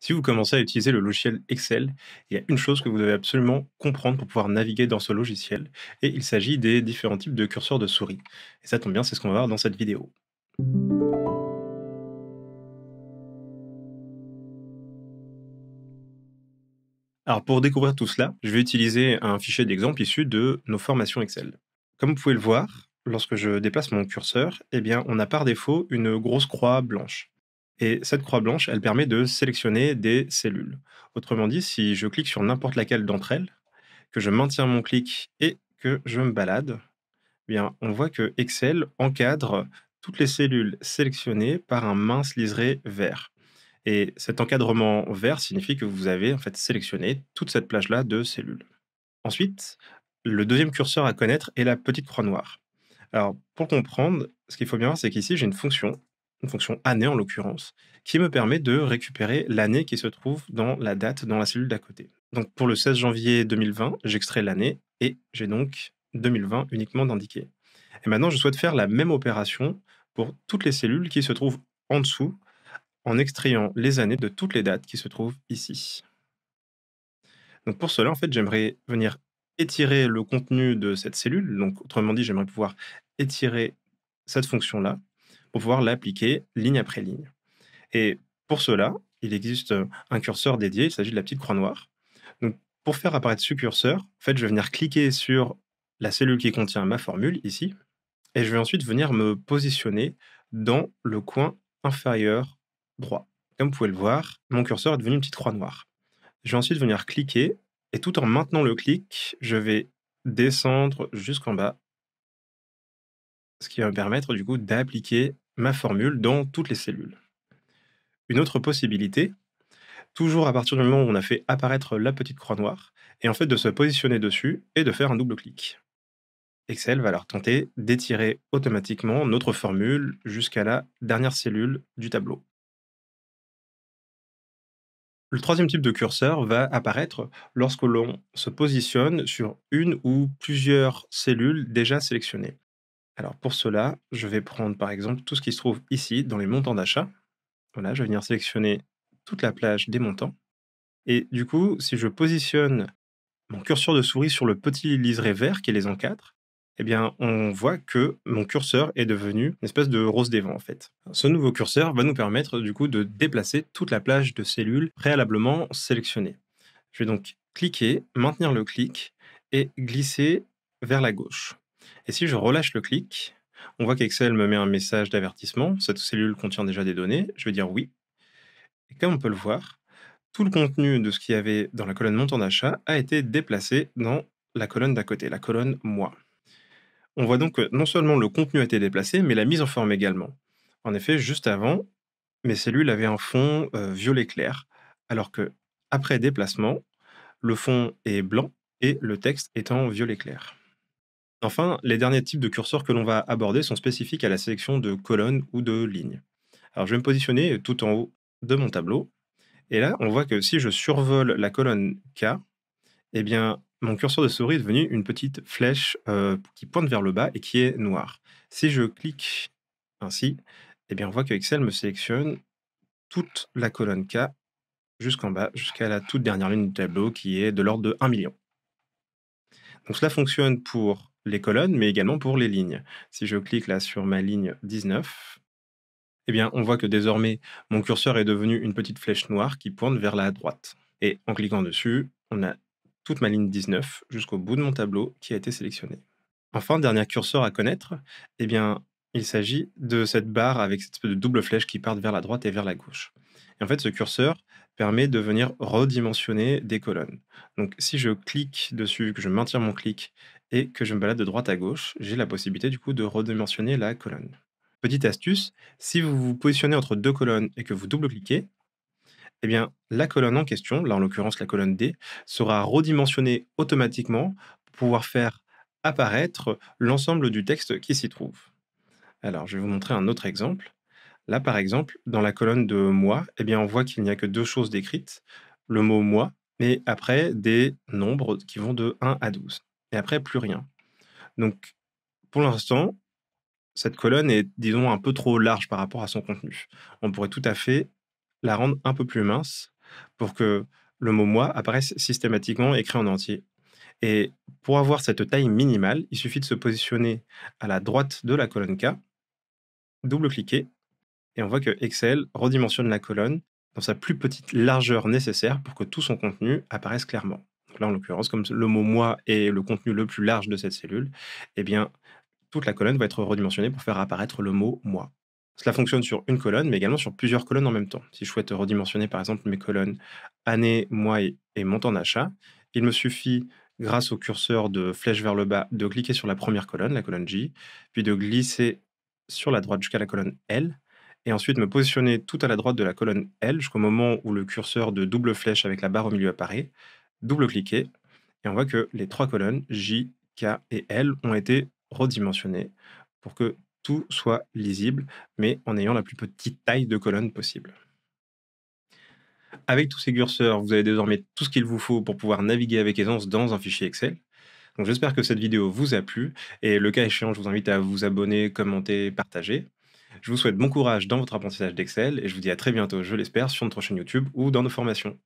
Si vous commencez à utiliser le logiciel Excel, il y a une chose que vous devez absolument comprendre pour pouvoir naviguer dans ce logiciel, et il s'agit des différents types de curseurs de souris. Et ça tombe bien, c'est ce qu'on va voir dans cette vidéo. Alors pour découvrir tout cela, je vais utiliser un fichier d'exemple issu de nos formations Excel. Comme vous pouvez le voir, lorsque je déplace mon curseur, eh bien on a par défaut une grosse croix blanche. Et cette croix blanche, elle permet de sélectionner des cellules. Autrement dit, si je clique sur n'importe laquelle d'entre elles, que je maintiens mon clic et que je me balade, eh bien, on voit que Excel encadre toutes les cellules sélectionnées par un mince liseré vert. Et cet encadrement vert signifie que vous avez en fait sélectionné toute cette plage-là de cellules. Ensuite, le deuxième curseur à connaître est la petite croix noire. Alors, pour comprendre, ce qu'il faut bien voir, c'est qu'ici, j'ai une fonction une fonction année en l'occurrence, qui me permet de récupérer l'année qui se trouve dans la date dans la cellule d'à côté. Donc pour le 16 janvier 2020, j'extrais l'année et j'ai donc 2020 uniquement d'indiquer. Et maintenant, je souhaite faire la même opération pour toutes les cellules qui se trouvent en dessous en extrayant les années de toutes les dates qui se trouvent ici. Donc pour cela, en fait, j'aimerais venir étirer le contenu de cette cellule. Donc autrement dit, j'aimerais pouvoir étirer cette fonction-là pour pouvoir l'appliquer ligne après ligne. Et pour cela, il existe un curseur dédié, il s'agit de la petite croix noire. Donc, pour faire apparaître ce curseur, en fait, je vais venir cliquer sur la cellule qui contient ma formule, ici, et je vais ensuite venir me positionner dans le coin inférieur droit. Comme vous pouvez le voir, mon curseur est devenu une petite croix noire. Je vais ensuite venir cliquer, et tout en maintenant le clic, je vais descendre jusqu'en bas ce qui va me permettre du coup d'appliquer ma formule dans toutes les cellules. Une autre possibilité, toujours à partir du moment où on a fait apparaître la petite croix noire, et en fait de se positionner dessus et de faire un double clic. Excel va alors tenter d'étirer automatiquement notre formule jusqu'à la dernière cellule du tableau. Le troisième type de curseur va apparaître lorsque l'on se positionne sur une ou plusieurs cellules déjà sélectionnées. Alors pour cela, je vais prendre par exemple tout ce qui se trouve ici dans les montants d'achat. Voilà, je vais venir sélectionner toute la plage des montants. Et du coup, si je positionne mon curseur de souris sur le petit liseré vert qui les encadre, eh bien, on voit que mon curseur est devenu une espèce de rose des vents, en fait. Ce nouveau curseur va nous permettre, du coup, de déplacer toute la plage de cellules préalablement sélectionnées. Je vais donc cliquer, maintenir le clic et glisser vers la gauche. Et si je relâche le clic, on voit qu'Excel me met un message d'avertissement. Cette cellule contient déjà des données. Je vais dire oui. Et comme on peut le voir, tout le contenu de ce qu'il y avait dans la colonne montant d'achat a été déplacé dans la colonne d'à côté, la colonne moi. On voit donc que non seulement le contenu a été déplacé, mais la mise en forme également. En effet, juste avant, mes cellules avaient un fond euh, violet clair, alors que après déplacement, le fond est blanc et le texte est en violet clair. Enfin, les derniers types de curseurs que l'on va aborder sont spécifiques à la sélection de colonnes ou de lignes. Alors je vais me positionner tout en haut de mon tableau. Et là, on voit que si je survole la colonne K, eh bien, mon curseur de souris est devenu une petite flèche euh, qui pointe vers le bas et qui est noire. Si je clique ainsi, eh bien, on voit que Excel me sélectionne toute la colonne K jusqu'en bas, jusqu'à la toute dernière ligne du tableau qui est de l'ordre de 1 million. Donc cela fonctionne pour colonnes, mais également pour les lignes. Si je clique là sur ma ligne 19, eh bien, on voit que désormais, mon curseur est devenu une petite flèche noire qui pointe vers la droite. Et en cliquant dessus, on a toute ma ligne 19 jusqu'au bout de mon tableau qui a été sélectionné. Enfin, dernier curseur à connaître, eh bien, il s'agit de cette barre avec cette double flèche qui part vers la droite et vers la gauche. Et en fait, ce curseur permet de venir redimensionner des colonnes. Donc, si je clique dessus, que je maintiens mon clic et que je me balade de droite à gauche, j'ai la possibilité du coup de redimensionner la colonne. Petite astuce, si vous vous positionnez entre deux colonnes et que vous double-cliquez, eh bien, la colonne en question, là en l'occurrence la colonne D, sera redimensionnée automatiquement pour pouvoir faire apparaître l'ensemble du texte qui s'y trouve. Alors, je vais vous montrer un autre exemple. Là, par exemple, dans la colonne de moi, eh bien, on voit qu'il n'y a que deux choses décrites, le mot moi, mais après des nombres qui vont de 1 à 12. Et après, plus rien. Donc, pour l'instant, cette colonne est, disons, un peu trop large par rapport à son contenu. On pourrait tout à fait la rendre un peu plus mince pour que le mot moi apparaisse systématiquement écrit en entier. Et pour avoir cette taille minimale, il suffit de se positionner à la droite de la colonne K, double-cliquer et on voit que Excel redimensionne la colonne dans sa plus petite largeur nécessaire pour que tout son contenu apparaisse clairement. là, en l'occurrence, comme le mot moi est le contenu le plus large de cette cellule, eh bien, toute la colonne va être redimensionnée pour faire apparaître le mot moi. Cela fonctionne sur une colonne, mais également sur plusieurs colonnes en même temps. Si je souhaite redimensionner, par exemple, mes colonnes année, mois et, et montant d'achat, il me suffit, grâce au curseur de flèche vers le bas, de cliquer sur la première colonne, la colonne J, puis de glisser sur la droite jusqu'à la colonne L, et ensuite me positionner tout à la droite de la colonne L jusqu'au moment où le curseur de double flèche avec la barre au milieu apparaît, double-cliquer, et on voit que les trois colonnes J, K et L ont été redimensionnées pour que tout soit lisible, mais en ayant la plus petite taille de colonne possible. Avec tous ces curseurs, vous avez désormais tout ce qu'il vous faut pour pouvoir naviguer avec aisance dans un fichier Excel. j'espère que cette vidéo vous a plu et le cas échéant, je vous invite à vous abonner, commenter, partager. Je vous souhaite bon courage dans votre apprentissage d'Excel et je vous dis à très bientôt, je l'espère, sur notre chaîne YouTube ou dans nos formations.